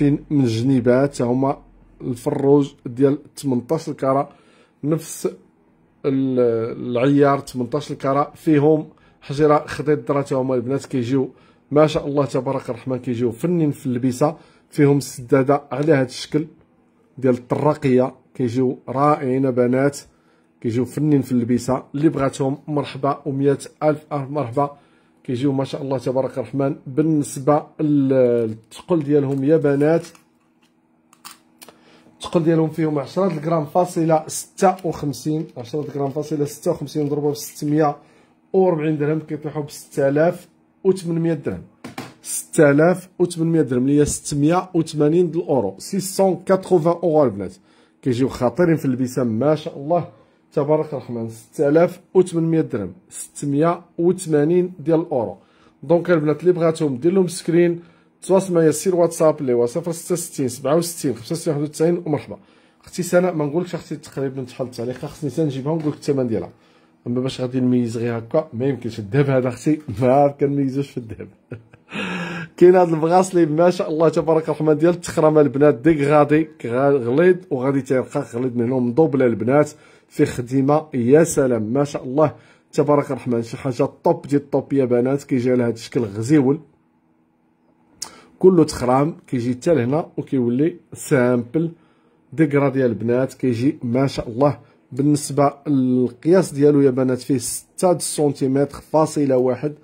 60 من الجنيبات هما الفروج ديال 18 كرة نفس العيار 18 كرة فيهم حجره خضير الدرات هما البنات كيجيو ما شاء الله تبارك الرحمن كيجيو فنين في اللبسه فيهم السداده على هذا الشكل ديال الطراقيه كيجيو رائعين بنات كيجيو فنين في اللبسه اللي بغاتهم مرحبا و الف الف مرحبا كيجيو ما شاء الله تبارك الرحمن بالنسبه للثقل ديالهم يا بنات الثقل ديالهم فيهم 10 غرام فاصله 56 10 غرام فاصله 56 مضروبه ب 640 درهم كيطيحوا ب 6800 درهم 6800 درهم اللي هي 680 الاورو 680 اورو البنات كيجيو خطيرين في اللبسه ما شاء الله تبارك الرحمن 6800 درهم 680 ديال الاورو دونك البنات اللي بغاتهم دير لهم سكرين تواصل معايا سير واتساب اللي هو 066 67 95 ومرحبا اختي سناء ما نقولكش اختي تقريبا تحلت التعليقه خاصني تنجيبها ونقول لك الثمن ديالها اما باش غادي نميز غير هكا ما يمكنش الذهب هذا اختي ما كنميزوش في الذهب كاين هاد البغاصلي ما شاء الله تبارك الرحمن ديال التخرمه البنات ديك غادي غليظ وغادي تيرقق غليظ من هنا مضوبله البنات في خدمه يا سلام ما شاء الله تبارك الرحمن شي حاجه طوب ديال الطوب يا بنات كيجي على هذا الشكل غزيول كله تخرام كيجي حتى لهنا وكيولي سامبل ديكرا ديال البنات كيجي ما شاء الله بالنسبه للقياس ديالو يا بنات فيه 6 سنتيمتر فاصله واحد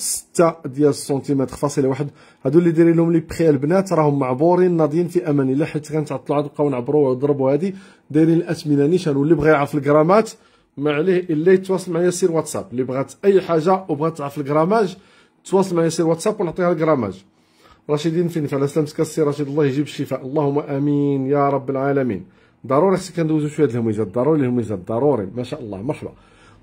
6 ديال السنتيمتر فاصله واحد هادو اللي دايرين لهم لي بخي البنات راهم معبورين ناضيين في امان الله حيت غنتعطلوا عاد نبقاو نعبروا ونضربوا هادي دايرين الاثمنه نيشان واللي بغى يعرف الجرامات ما عليه الا يتواصل معايا سير واتساب اللي بغات اي حاجه وبغات تعرف الجراماج تواصل معايا سير واتساب ونعطيها الجراماج رشيدين فين فعلا سلامتك السي رشيد الله يجيب الشفاء اللهم امين يا رب العالمين ضروري خصك ندوزو شويه د الهميزات ضروري الهميزات ضروري ما شاء الله مرحبا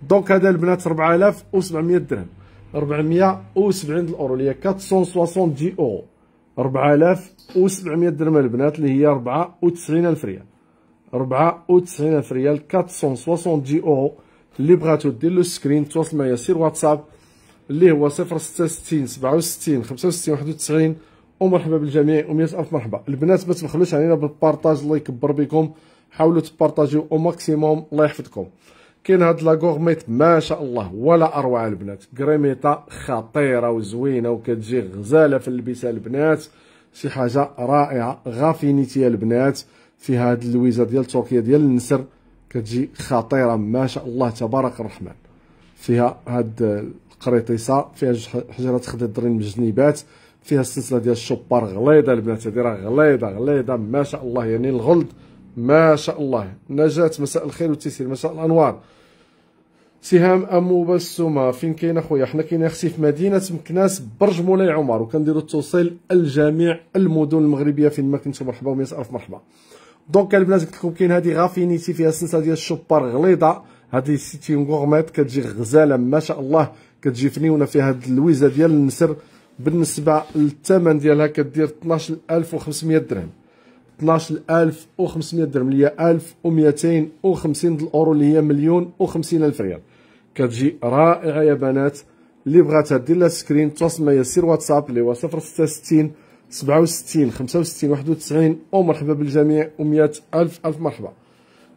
دونك هذا البنات 4700 درهم 470 الاورو اللي هي 460 470 او 4700 درهم البنات اللي هي 94000 ريال 94000 ريال 460 470 او اللي بغاتو دير له سكرين تواصل معايا سير واتساب اللي هو 066 67 65 91 ومرحبا بالجميع و 100 الف مرحبا البنات ما تبخلوش علينا بالبارطاج الله يكبر بكم حاولوا تبارطاجيو او ماكسيموم الله يحفظكم كاين هاد لاكورميت ما شاء الله ولا اروع البنات كريميطا خطيره وزوينه وكتجي غزاله في اللبسه البنات شي حاجه رائعه غافينيتي البنات في هاد اللويزه ديال تركيا ديال النسر كتجي خطيره ما شاء الله تبارك الرحمن فيها هاد القريطيسه فيها جوج حجرات خضرين مجنيبات فيها السلسله ديال الشوبار غليظه البنات هادي راه غليظه غليظه ما شاء الله يعني الغلد ما شاء الله نجاة مساء الخير والتيسير مساء الانوار سهام امو بسومه فين كاين اخويا حنا كاين خصي في مدينه مكناس برج مولاي عمر وكنديروا التوصيل لجميع المدن المغربيه فين ما كنتو مرحبا و الف مرحبا دونك البنات قلت لكم كاين هذه غافينيتي فيها السلسله ديال الشوبار غليظه هذه سيتي غورميت كتجي غزاله ما شاء الله كتجي فنيونه فيها هاد اللويزه ديال النسر بالنسبه للثمن ديالها كدير 12500 درهم 12500 درهم اللي هي 1250 الاورو اللي هي مليون و50 الف ريال كتجي رائعه يا بنات اللي بغاتها دير لها سكرين تواصل معايا سير واتساب اللي هو 066 67 65 91 ومرحبا بالجميع و100 الف الف مرحبا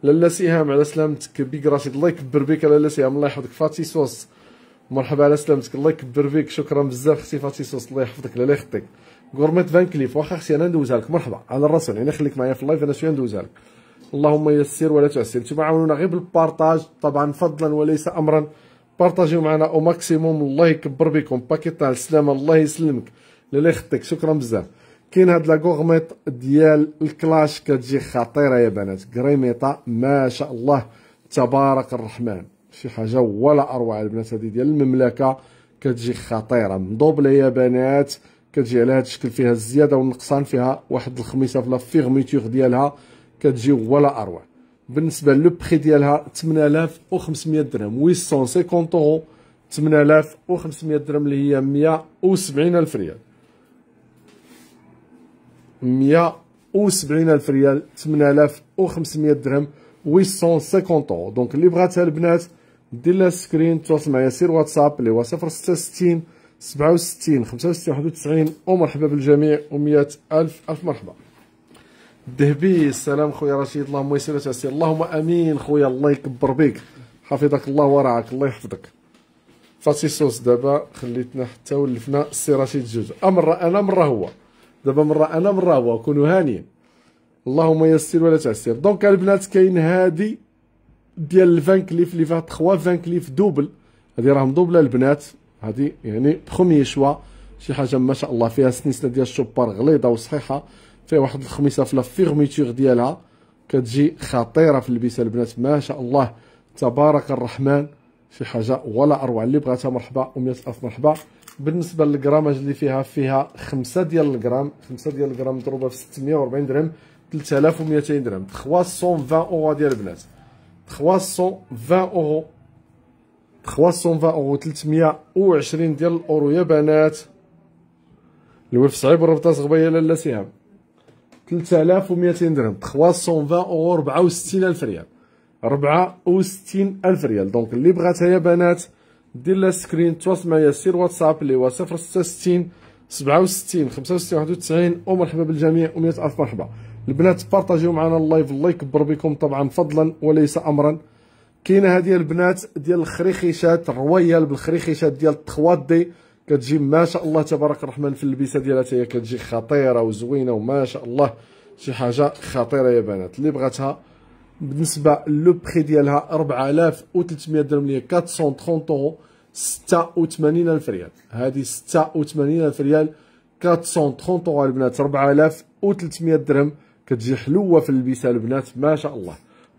لاله سهام على سلامتك بيك راشد الله يكبر بك لاله سهام الله يحفظك فاتي سوس مرحبا على سلامتك الله يكبر بك شكرا بزاف اختي فاتي سوس الله يحفظك لاله يخطيك غورميت فان كليف واخا اختي انا ندوزها لك مرحبا على الرسول يعني خليك معايا في اللايف انا شويه ندوزها لك اللهم يسر ولا تعسر انتم عاونونا غير بالبارطاج طبعا فضلا وليس امرا بارطاجيو معنا او ماكسيموم الله يكبر بكم باكيت تاع السلامه الله يسلمك لا يخطيك شكرا بزاف كاين هاد لا غورميت ديال الكلاش كتجي خطيره يا بنات كريميطه ما شاء الله تبارك الرحمن شي حاجه ولا اروع البنات هذه ديال المملكه كتجي خطيره مضوبله يا بنات كتجي على هذا الشكل فيها الزياده والنقصان فيها واحد الخميسه في لا فيغميتور ديالها كتجي ولا اروع بالنسبه لو بري ديالها 8500 درهم 850 اورو 8500 درهم اللي هي 170 الف ريال 170 الف ريال 8500 درهم 850 اورو دونك اللي بغاتها البنات دير لها سكرين تواصل معايا سير واتساب اللي هو 066 67 65 91 ومرحبا بالجميع و100 الف الف مرحبا الذهبي السلام خويا رشيد اللهم يسر تاسير اللهم امين خويا الله يكبر بيك حفظك الله ورعاك الله يحفظك فاتي صوص دابا خليتنا حتى ولفنا السي رشيد جوج امر أه، انا مره هو دابا مره انا مره هو كونوا هانيين اللهم يسر ولا تعسر دونك البنات كاين هادي ديال الفان كليف اللي فيها 3 فان كليف دوبل هادي راهم دوبل البنات هذه يعني بخومي شوا شي حاجه ما شاء الله فيها سنسله ديال الشوبار غليظه وصحيحه فيها واحد الخميسه في لافيغميتور ديالها كتجي خطيره في اللبسه البنات ما شاء الله تبارك الرحمن شي حاجه ولا اروع اللي بغاتها مرحبا و100 الف مرحبا بالنسبه للجراماج اللي فيها فيها 5 ديال الجرام 5 ديال الجرام مضروبه في 640 درهم 3200 درهم 320 اورو ديال البنات 320 اورو 300 اورو 320 ديال الاورو يا بنات الوف صعيب الربطه صغبيه لالا سهام 3200 درهم 320 اورو 64000 ريال 64000 ريال دونك اللي بغاتها يا بنات دير لها سكرين تواصل معايا سير واتساب اللي هو 066 67 65 91 ومرحبا بالجميع و100 الف مرحبا البنات بارطاجيو معنا اللايف الله يكبر بكم طبعا فضلا وليس امرا كاينه هذه البنات ديال الخريخيشات الرويال بالخريخيشات ديال دي كتجي ما شاء الله تبارك الرحمن في اللبسه ديالها هي كتجي خطيره وزوينه وما شاء الله شي حاجه خطيره يا بنات اللي بغاتها بالنسبه لو بري ديالها 4300 درهم اللي هي 430 اورو 86000 ريال هذه 86000 ريال 430 اورو البنات 4300 درهم كتجي حلوه في اللبسه البنات ما شاء الله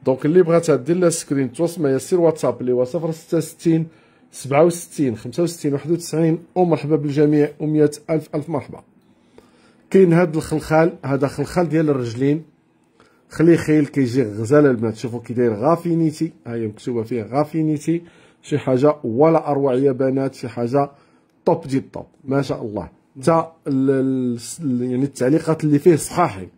دونك اللي بغات دير لها سكرين توصل معايا سير واتساب اللي هو 066 67 65 91 ومرحبا بالجميع و100 الف الف مرحبا كاين هذا الخلخال هذا خلخال ديال الرجلين خليه خيل كيجي غزال البنات شوفوا كي داير غافينيتي ها هي مكتوبه فيه غافينيتي شي حاجه ولا اروع يا بنات شي حاجه طوب دي طوب ما شاء الله حتى يعني التعليقات اللي فيه صحاحي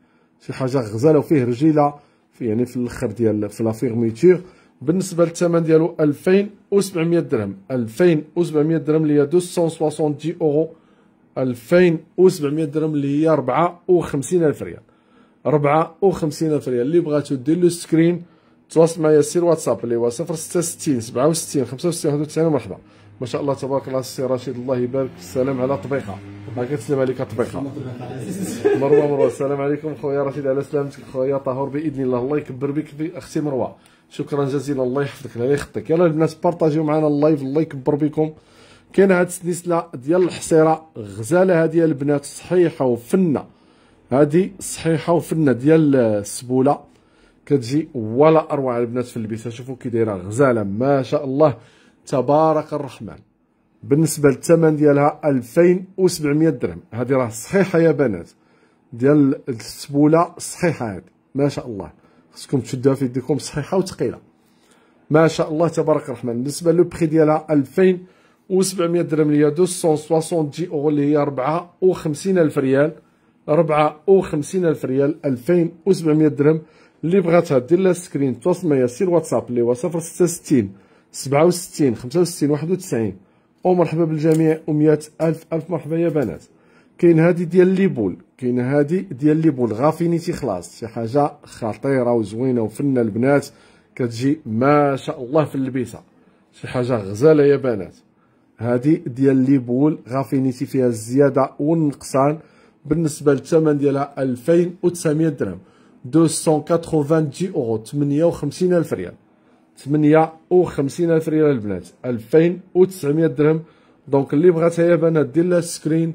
شي حاجه غزاله وفيه رجيله في يعني في الاخر ديال في لا فيغميتور بالنسبه للثمن ديالو 2700 درهم 2700 درهم اللي هي 270 اورو 2700 درهم اللي هي 54000 ريال 54000 ريال اللي بغاتو دير له سكرين تواصل معايا سير واتساب اللي هو 066 67 65 91 مرحبا ما شاء الله تبارك الله السي رشيد الله يبارك السلام على طبيقه ما كتسلم عليك طبيقه مروه مروه السلام عليكم خويا رشيد على سلامتك خويا طاهر باذن الله الله يكبر بك اختي مروه شكرا جزيلا الله يحفظك على يخطيك يلا الناس بارطاجيو معنا اللايف الله يكبر بكم كاين هاد السلسله ديال الحصيره غزاله هادي البنات صحيحه وفنه هادي صحيحه وفنه ديال السبوله كتجي ولا اروع البنات في البيت شوفوا كي دايره غزاله ما شاء الله تبارك الرحمن بالنسبه للثمن ديالها 2700 درهم هذه راه صحيحه يا بنات ديال السبوله صحيحه هذه ما شاء الله خصكم تشدوها في يديكم صحيحه وثقيله ما شاء الله تبارك الرحمن بالنسبه لو بري ديالها 2700 درهم اللي هي 270 اورو اللي هي 54000 ريال 54000 ريال 2700 درهم اللي بغاتها دير لها سكرين تواصل معايا سير واتساب اللي هو 066 67 65 91 مرحبا بالجميع و ألف ألف مرحبا يا بنات كاين هادي ديال لي بول كاين هادي ديال لي بول غافينيتي خلاص شي حاجه خطيره وزوينه وفنه البنات كتجي ما شاء الله في اللبسه شي حاجه غزاله يا بنات هادي ديال لي بول غافينيتي فيها الزياده والنقصان بالنسبه للثمن ديالها 2900 درهم 290 اورو 58 الف ريال 58 الف ريال البنات 2900 درهم دونك اللي بغاتها هيا بنات دير لها سكرين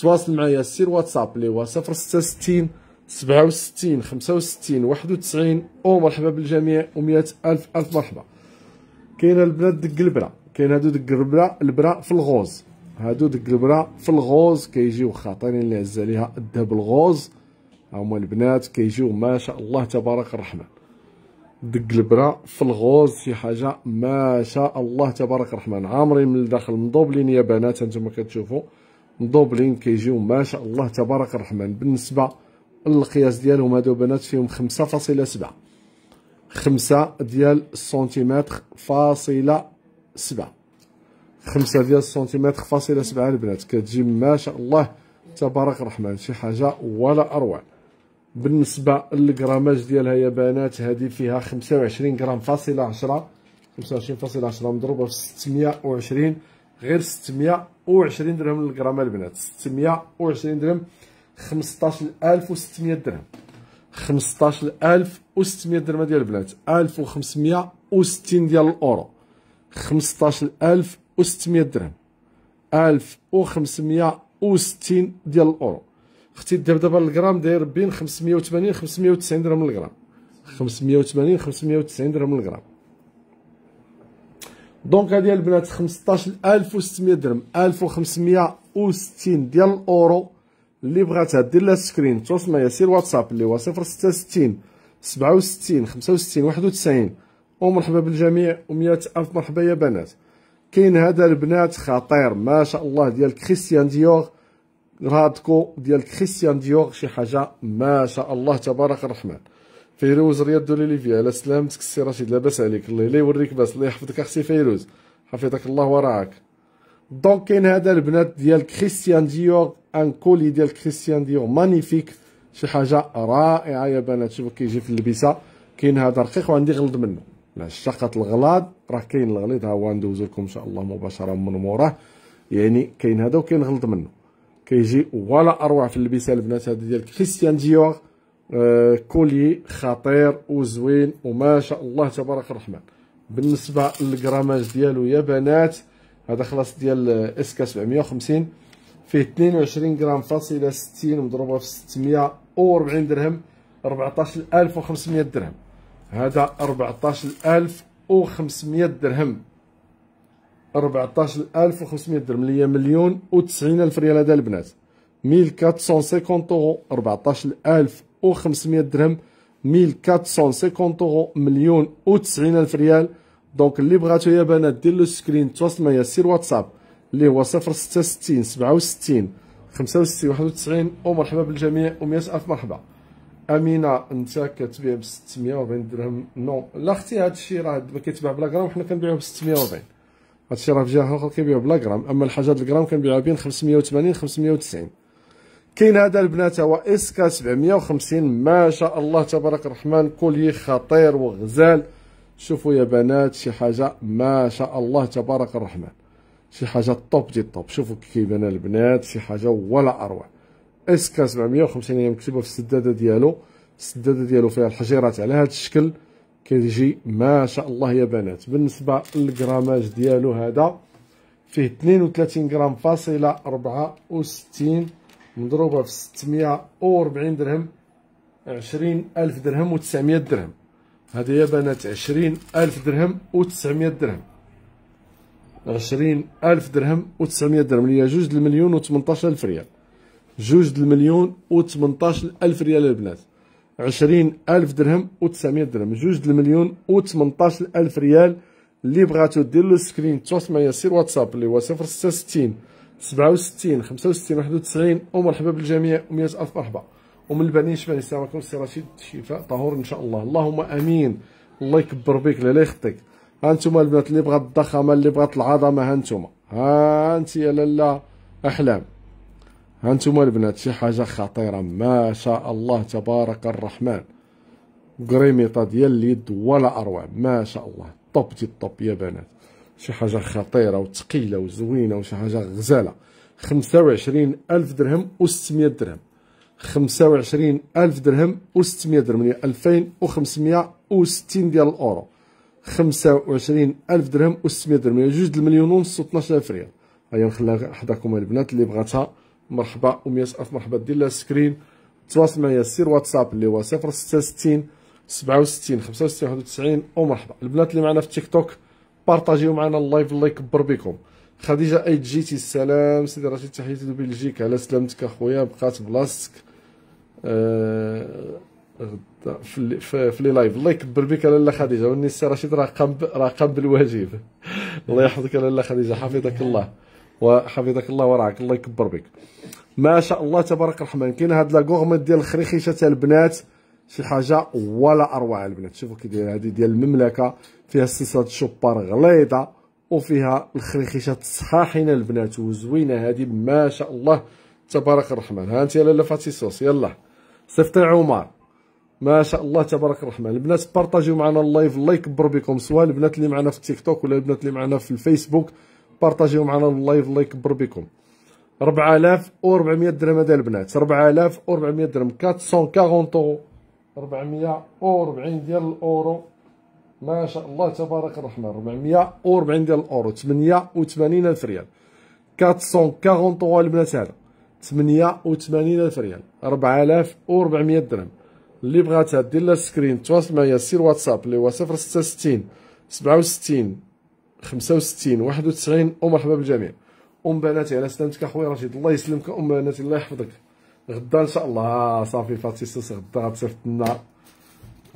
تواصل معايا سير واتساب اللي هو 066 67 65 91 او مرحبا بالجميع و100 الف الف مرحبا كاين البنات دق البرا كاين هادو دق البرا البرا في الغوز هادو دق البرا في الغوز كيجيو خاطرين اللي عز عليها الذهب الغوز هما البنات كيجيو ما شاء الله تبارك الرحمن دق البرا في الغوز شي حاجه ما شاء الله تبارك الرحمن عامرين من الداخل مضوبلين يا بنات انتم كتشوفوا مضوبلين كيجيو ما شاء الله تبارك الرحمن بالنسبه للقياس ديالهم هادو بنات فيهم 5.7 خمسة ديال السنتيمتر فاصلة سبعة خمسة ديال السنتيمتر فاصلة سبعة البنات كتجي ما شاء الله تبارك الرحمن شي حاجة ولا أروع بالنسبه للغراماج ديالها يا بنات هذه فيها 25 غرام فاصله 10 25 فاصله 10 مضروبه في 620 غير 620 درهم للغرام البنات 620 درهم 15600 درهم 15600 درهم ديال البنات 1560 ديال الاورو 15600 درهم 1560 ديال الاورو اختي الذهب دابا الغرام داير بين 580 590 درهم الغرام 580 590 درهم الغرام دونك هذه البنات 15600 درهم 1560 ديال الاورو اللي بغاتها دير لها سكرين توصل معايا سير واتساب اللي هو 066 67 65 91 ومرحبا بالجميع و100 الف مرحبا يا بنات كاين هذا البنات خطير ما شاء الله ديال كريستيان ديور رادكو ديال كريستيان ديور شي حاجه ما شاء الله تبارك الرحمن فيروز رياض دو ليفيا على سلامتك السي رشيد لاباس عليك الله لا يوريك باس الله يحفظك اختي فيروز حفظك الله وراك دونك كاين هذا البنات ديال كريستيان ديور ان كولي ديال كريستيان ديور مانيفيك شي حاجه رائعه يا بنات شوفوا كيجي في اللبسه كاين هذا رقيق وعندي غلط منه الشقة الغلاض راه كاين الغليظ ها هو ندوز لكم ان شاء الله مباشره من موراه يعني كاين هذا وكاين غلط منه كيجي ولا اروع في اللبسه البنات هذا ديال كريستيان ديور آه كولي خطير وزوين وما شاء الله تبارك الرحمن بالنسبه للجراماج ديالو يا بنات هذا خلاص ديال اس اسكا 750 فيه 22 غرام فاصله 60 مضروبه في 640 درهم 14500 درهم هذا 14500 درهم 14500 درهم اللي هي مليون و90 الف ريال هذا البنات 1450 اورو 14500 درهم 1450 اورو مليون و90 الف ريال دونك اللي بغاتو يا بنات دير له سكرين تواصل معايا سير واتساب اللي هو 066 67 65 91 ومرحبا بالجميع و100 الف مرحبا امينه انت كتبيع ب 640 درهم نو لا اختي هذا الشيء راه دابا كيتباع بلا غرام وحنا كنبيعوه ب 640 هادشي راه في جهه اخرى كيبيعو بلا غرام اما الحاجات الغرام كنبيعها بين 580 590 كاين هذا البنات هو اس كا 750 ما شاء الله تبارك الرحمن كلي خطير وغزال شوفوا يا بنات شي حاجه ما شاء الله تبارك الرحمن شي حاجه طوب دي طوب شوفوا كيبان البنات شي حاجه ولا اروع اس كا 750 هي مكتوبه في السداده ديالو السداده ديالو فيها الحجيرات على هذا الشكل كيجي ما شاء الله يا بنات بالنسبه للجراماج ديالو هذا فيه 32 غرام فاصله 64 مضروبه في 640 درهم 20000 درهم و900 درهم هذه يا بنات 20000 درهم و900 درهم 20000 درهم و900 درهم اللي هي جوج المليون و18000 ريال جوج المليون و18000 ريال البنات عشرين ألف درهم و تسعمية درهم جوج المليون و تمنطاش ألف ريال اللي بغاتو دير له سكرين تواصل معايا سير واتساب اللي هو صفر ستة ستين سبعة وستين خمسة وستين واحد وتسعين ومرحبا بالجميع و ألف مرحبا ومن البنين شفاني السلام عليكم سي رشيد شفاء طهور إن شاء الله اللهم آمين الله يكبر بيك لا يخطيك هانتوما البنات اللي بغات الضخامة اللي بغات العظمة هانتوما هانت يا لالا أحلام هانتوما البنات شي حاجة خطيرة ما شاء الله تبارك الرحمن قريميطة ديال اليد ولا أروع ما شاء الله طب تي طب يا بنات شي حاجة خطيرة وتقيلة وزوينة وشي حاجة غزالة خمسة وعشرين ألف درهم وستمية درهم خمسة وعشرين ألف درهم وستمية درهم يعني ألفين وخمسمية وستين ديال الأورو خمسة وعشرين ألف درهم وستمية درهم يعني جوج دالمليون ونص وطناش ألف ريال هيا نخليها حداكم البنات اللي بغاتها مرحبا ومياس الف مرحبا دير لها سكرين تواصل معايا سير واتساب اللي هو 066 67 65 91 ومرحبا البنات اللي معنا في تيك توك بارطاجيو معنا اللايف الله يكبر بكم خديجه اي جيتي السلام سيدي رشيد تحياتي لبلجيكا على سلامتك اخويا بقات بلاصتك آه في, في, في لي لايف الله يكبر بك لالا خديجه والنساء رشيد راه قام راه قام بالواجب الله يحفظك لالا خديجه حفظك الله وحفظك الله ورعاك الله يكبر بك ما شاء الله تبارك الرحمن كاين هاد لاكوغميت ديال الخريخيشه تاع البنات شي حاجه ولا اروع البنات شوفوا كي دايره هذه ديال المملكه فيها سلسله شوبار غليظه وفيها الخريخيشه الصحاحينه البنات وزوينه هذه ما شاء الله تبارك الرحمن ها انت لاله فاتيسوس يلا صيفطي عمر ما شاء الله تبارك الرحمن البنات بارطاجيو معنا اللايف الله يكبر بكم سواء البنات اللي معنا في التيك توك ولا البنات اللي معنا في الفيسبوك بارطاجيو معنا اللايف الله يكبر بكم 4400 درهم هذا البنات 4400 درهم 440 اورو 440 ديال الاورو ما شاء الله تبارك الرحمن 440 ديال الاورو 88 الف ريال 440 اورو البنات هذا 88 الف ريال 4400 درهم اللي بغاتها دير لها سكرين تواصل معايا سير واتساب اللي هو 066 67 65 91 ومرحبا بالجميع ام بناتي على سلامتك اخويا رشيد الله يسلمك ام بناتي الله يحفظك غدا ان شاء الله آه، صافي فاتيسوس غدا غتصيفط لنا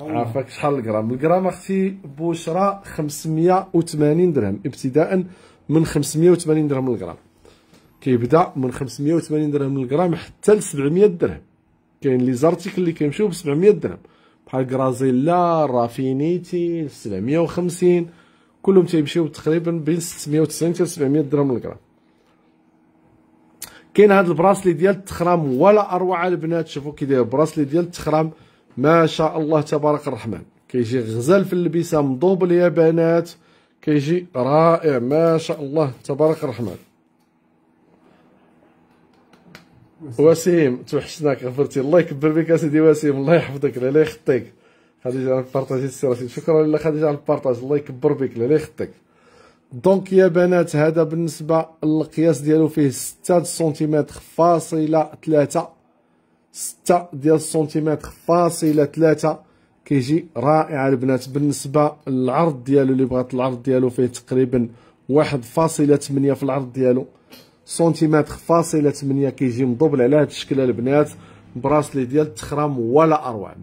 عافاك شحال الغرام الغرام اختي بشرى 580 درهم ابتداء من 580 درهم الغرام كيبدا من 580 درهم الغرام حتى ل 700 درهم كاين لي زارتيكل اللي كيمشيو ب 700 درهم بحال كرازيلا رافينيتي 750 كلهم تيمشيو تقريبا بين 690 حتى 700 درهم للغرام كاين هذا البراسلي ديال التخرام ولا اروع البنات شوفوا كي داير البراسلي ديال التخرام ما شاء الله تبارك الرحمن كيجي غزال في اللبسه مضوب يا بنات كيجي رائع ما شاء الله تبارك الرحمن وسيم توحشناك غفرتي الله يكبر بك اسيدي وسيم الله يحفظك لا يخطيك خديجه بارطاجي السيرة شكرا لا خديجه على البارطاج الله يكبر بك لا يخطيك دونك يا بنات هذا بالنسبه للقياس ديالو فيه 6 سنتيمتر فاصله 3 6 ديال السنتيمتر فاصله 3 كيجي رائع البنات بالنسبه للعرض ديالو اللي بغات العرض ديالو فيه تقريبا 1.8 في العرض ديالو سنتيمتر فاصله 8 كيجي مضبل على هذا الشكل البنات براسلي ديال التخرام ولا اروع